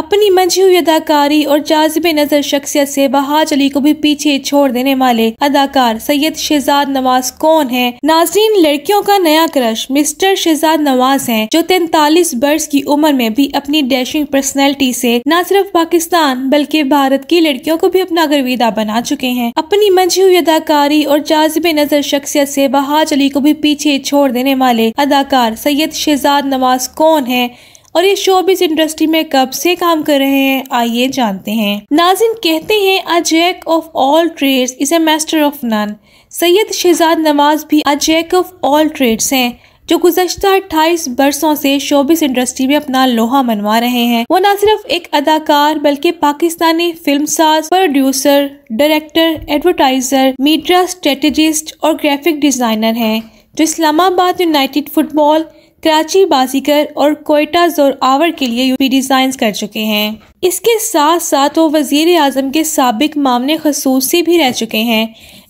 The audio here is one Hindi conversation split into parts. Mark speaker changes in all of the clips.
Speaker 1: अपनी मंझी हुई अदाकारी और जाजिब नजर शख्सियत से बहाज अली को भी पीछे छोड़ देने वाले अदाकार सैयद शहजाद नवाज कौन है नाजरीन लड़कियों का नया क्रश मिस्टर शहजाद नवाज है जो तैतालीस वर्ष की उम्र में भी अपनी डैशिंग पर्सनैलिटी से न सिर्फ पाकिस्तान बल्कि भारत की लड़कियों को भी अपना गर्विदा बना चुके हैं अपनी मंझी हुई अदाकारी और जाजिब नजर शख्सियत से बहाज अली को भी पीछे छोड़ देने वाले अदाकार सैयद शहजाद नवाज कौन है और ये शोबिस इंडस्ट्री में कब से काम कर रहे हैं आइए जानते हैं नाजिन कहते हैं a jack of all trades is a master of none Syed Shahzad Nawaz भी अजैक ऑफ ऑल ट्रेड्स हैं जो गुजशत अट्ठाईस बरसों से शोबिस इंडस्ट्री में अपना लोहा मनवा रहे हैं वो न सिर्फ एक अदाकार बल्कि पाकिस्तानी फिल्म साज producer director advertiser media strategist और ग्राफिक डिजाइनर हैं जो इस्लामाबाद यूनाइटेड फुटबॉल कराची बासीकर और कोयटा जोर आवर के लिए यूपी डिजाइन कर चुके हैं इसके साथ साथ वो वजीर आजम के सबक मामले खसूस भी रह चुके हैं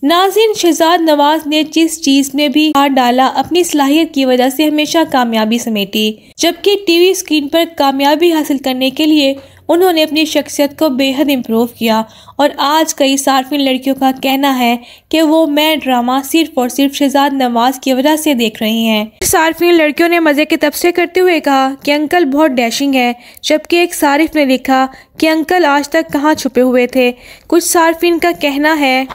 Speaker 1: नाजिन शहजाद नवाज ने जिस चीज में भी हाथ डाला अपनी सलाहियत की वजह से हमेशा कामयाबी समेटी जबकि टीवी स्क्रीन पर कामयाबी हासिल करने के लिए उन्होंने अपनी शख्सियत को बेहद इम्प्रूव किया और आज कई सार्फिन लड़कियों का कहना है कि वो मैं ड्रामा सिर्फ और सिर्फ शहजाद नवाज की वजह से देख रही हैं सार्फिन लड़कियों ने मज़े के तबसे करते हुए कहा कि अंकल बहुत डैशिंग है जबकि एक सारिफ ने लिखा कि अंकल आज तक कहाँ छुपे हुए थे कुछ सार्फिन का कहना है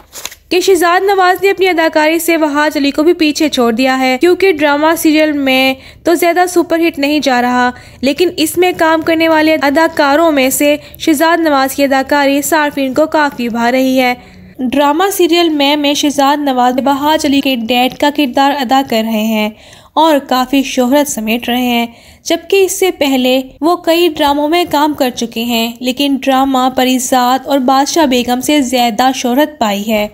Speaker 1: कि शिजाद नवाज ने अपनी अदाकारी से वहाज अली को भी पीछे छोड़ दिया है क्योंकि ड्रामा सीरियल में तो ज्यादा सुपरहिट नहीं जा रहा लेकिन इसमें काम करने वाले अदाकारों में से शिजाद नवाज की अदाकारी सार्फिन को काफ़ी भा रही है ड्रामा सीरियल में में शिजाद नवाज बहाज अली के डैड का किरदार अदा कर रहे हैं और काफ़ी शोहरत समेट रहे हैं जबकि इससे पहले वो कई ड्रामों में काम कर चुके हैं लेकिन ड्रामा परिजात और बादशाह बेगम से ज्यादा शोहरत पाई है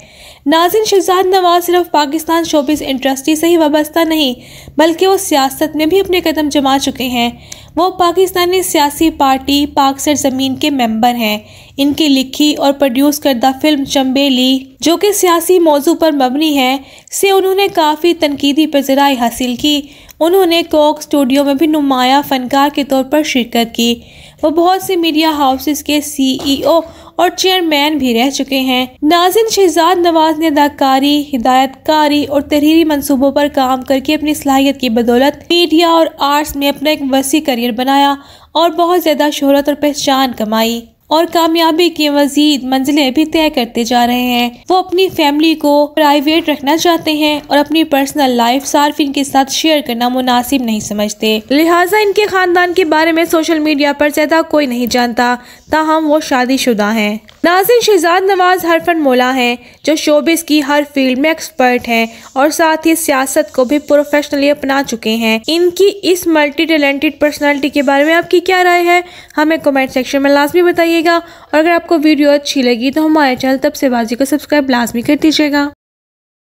Speaker 1: नाजिन शहजाद नवाज सिर्फ पाकिस्तान शोबिस इंडस्ट्री से ही वाबस्ता नहीं बल्कि वो सियासत में भी अपने कदम जमा चुके हैं वो पाकिस्तानी सियासी पार्टी पाक सर ज़मीन के मेंबर हैं इनकी लिखी और प्रोड्यूस करदा फिल्म चम्बेली जो कि सियासी मौजू पर मबनी है से उन्होंने काफ़ी तनकीदी पजराई हासिल की उन्होंने कोक स्टूडियो में भी नुमाया फनकार के तौर पर शिरकत की वो बहुत से मीडिया हाउसेस के सीईओ e और चेयरमैन भी रह चुके हैं नाजिन शहजाद नवाज ने अदाकारी हिदायतकारी और तहरीरी मंसूबों पर काम करके अपनी सलाहियत की बदौलत मीडिया और आर्ट्स में अपना एक वसी करियर बनाया और बहुत ज़्यादा शहरत और पहचान कमाई और कामयाबी की मजीद मंजिलें भी तय करते जा रहे हैं वो अपनी फैमिली को प्राइवेट रखना चाहते हैं और अपनी पर्सनल लाइफ सार्फिन के साथ शेयर करना मुनासिब नहीं समझते लिहाजा इनके खानदान के बारे में सोशल मीडिया पर ज्यादा कोई नहीं जानता ताहम वो शादीशुदा हैं नाजिन शहजाद नवाज हरफन मोला हैं जो शोबिस की हर फील्ड में एक्सपर्ट हैं और साथ ही सियासत को भी प्रोफेशनली अपना चुके हैं इनकी इस मल्टी टैलेंटेड पर्सनालिटी के बारे में आपकी क्या राय है हमें कमेंट सेक्शन में लाजमी बताइएगा और अगर आपको वीडियो अच्छी लगी तो हमारे चैनल तब से बाजी को सब्सक्राइब लाजमी कर दीजिएगा